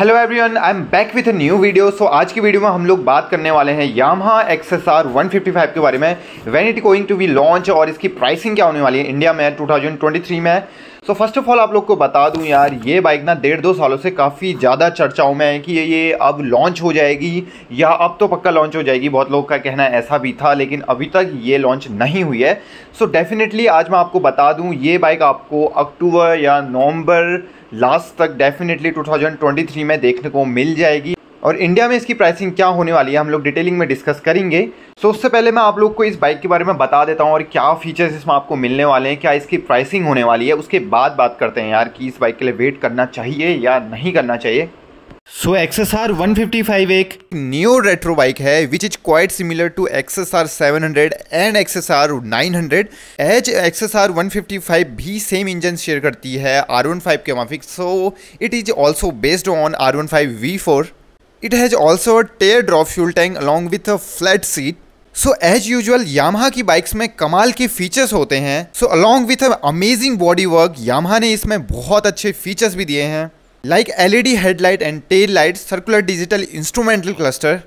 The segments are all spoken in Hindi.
Hello everyone I am back with a new video so आज की वीडियो में हम लोग बात करने वाले हैं Yamaha X S fifty five के बारे में when it going to be launch और इसकी प्राइसिंग क्या होने वाली है इंडिया में 2023 में सो फर्स्ट ऑफ ऑल आप लोग को बता दूं यार ये बाइक ना डेढ़ दो सालों से काफ़ी ज़्यादा चर्चाओं में है कि ये ये अब लॉन्च हो जाएगी या अब तो पक्का लॉन्च हो जाएगी बहुत लोगों का कहना ऐसा भी था लेकिन अभी तक ये लॉन्च नहीं हुई है सो so डेफिनेटली आज मैं आपको बता दूँ ये बाइक आपको अक्टूबर या नवम्बर लास्ट तक डेफिनेटली 2023 में देखने को मिल जाएगी और इंडिया में इसकी प्राइसिंग क्या होने वाली है हम लोग डिटेलिंग में डिस्कस करेंगे सो उससे पहले मैं आप लोग को इस बाइक के बारे में बता देता हूँ और क्या फीचर्स इसमें आपको मिलने वाले हैं क्या इसकी प्राइसिंग होने वाली है उसके बाद बात करते हैं यार कि इस बाइक के लिए वेट करना चाहिए या नहीं करना चाहिए so X R one fifty five एक न्यू रेट्रो बाइक है which is quite similar to X R seven hundred and X R nine hundred H X R one fifty five भी सेम इंजन शेयर करती है आर वन फाइव के माफिक so it is also based on R one five V four it has also teardrop fuel tank along with a flat seat so as usual Yamaha की बाइक्स में कमाल के फीचर्स होते हैं so along with amazing body work Yamaha ने इसमें बहुत अच्छे फीचर्स भी दिए हैं like LED headlight and tail light circular digital instrumental cluster.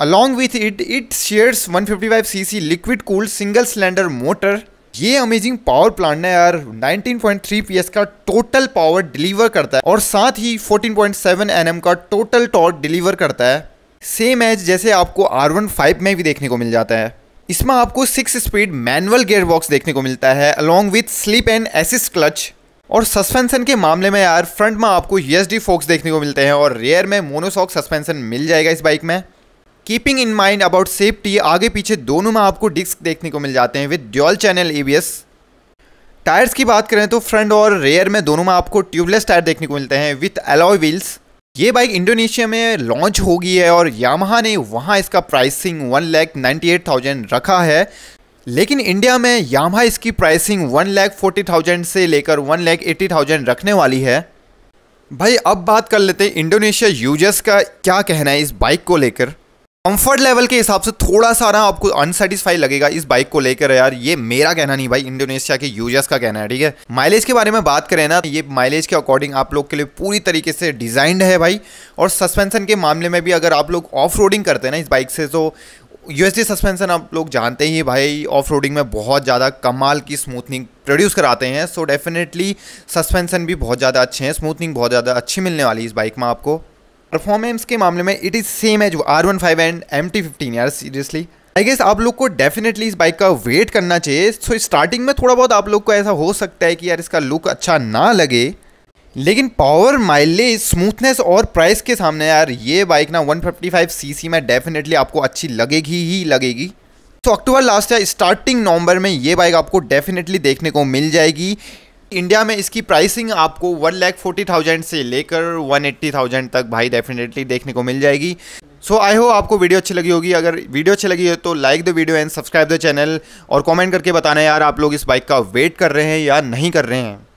Along with it, it shares 155cc liquid cooled single cylinder motor ये अमेजिंग पावर प्लांट ने यार 19.3 पीएस का टोटल पावर डिलीवर करता है और साथ ही 14.7 एनएम का टोटल टॉर्क डिलीवर करता है सेम एज जैसे आपको आर वन फाइव में भी देखने को मिल जाता है इसमें आपको six speed manual gearbox देखने को मिलता है along with slip and assist clutch और सस्पेंशन के मामले में यार फ्रंट में आपको एस डी फोक्स देखने को मिलते हैं और रेयर में मोनोसॉक सस्पेंशन मिल जाएगा इस बाइक में keeping in mind about safety आगे पीछे दोनों में आपको डिस्क देखने को मिल जाते हैं with dual channel ABS tyres की बात करें तो फ्रंट और रेयर में दोनों में आपको ट्यूबलेस टायर देखने को मिलते हैं विथ एलॉय व्हील्स ये बाइक इंडोनेशिया में लॉन्च होगी है और यामहा ने वहाँ इसका pricing one lakh ninety eight thousand रखा है लेकिन इंडिया में यामा इसकी pricing one lakh forty thousand से लेकर वन लैख एट्टी थाउजेंड रखने वाली है भाई अब बात कर लेते हैं इंडोनेशिया यूजर्स का क्या कहना है इस बाइक को लेकर कंफर्ट लेवल के हिसाब से थोड़ा सा ना आपको अनसेटिस्फाई लगेगा इस बाइक को लेकर यार ये मेरा कहना नहीं भाई इंडोनेशिया के यूजर्स का कहना है ठीक है माइलेज के बारे में बात करें ना ये माइलेज के अकॉर्डिंग आप लोग के लिए पूरी तरीके से डिजाइंड है भाई और सस्पेंशन के मामले में भी अगर आप लोग ऑफ करते हैं ना इस बाइक से तो यूएसडी सस्पेंसन आप लोग जानते ही भाई ऑफ रोडिंग में बहुत ज़्यादा कमाल की स्मूथनिंग प्रोड्यूस कराते हैं सो डेफिनेटली सस्पेंसन भी बहुत ज़्यादा अच्छे हैं स्मूथनिंग बहुत ज़्यादा अच्छी मिलने वाली है इस बाइक में आपको परफॉर्मेंस के मामले में it is same as R one five and M T fifteen यार सीरियसली आई गेस आप लोग को डेफिनेटली इस बाइक का वेट करना चाहिए सो so, स्टार्टिंग में थोड़ा बहुत आप लोग को ऐसा हो सकता है कि यार इसका लुक अच्छा ना लगे लेकिन पावर माइलेज स्मूथनेस और प्राइस के सामने यार ये बाइक ना 155 सीसी में डेफिनेटली आपको अच्छी लगेगी ही लगेगी तो अक्टूबर लास्ट या स्टार्टिंग नवंबर में ये बाइक आपको डेफिनेटली देखने को मिल जाएगी इंडिया में इसकी प्राइसिंग आपको वन लैख फोर्टी थाउजेंड से लेकर वन एट्टी थाउजेंड तक भाई डेफिनेटली देखने को मिल जाएगी सो आई होप आपको वीडियो अच्छी लगी होगी अगर वीडियो अच्छी लगी हो तो like the video and subscribe the channel और कमेंट करके बताना यार आप लोग इस बाइक का वेट कर रहे हैं या नहीं कर रहे हैं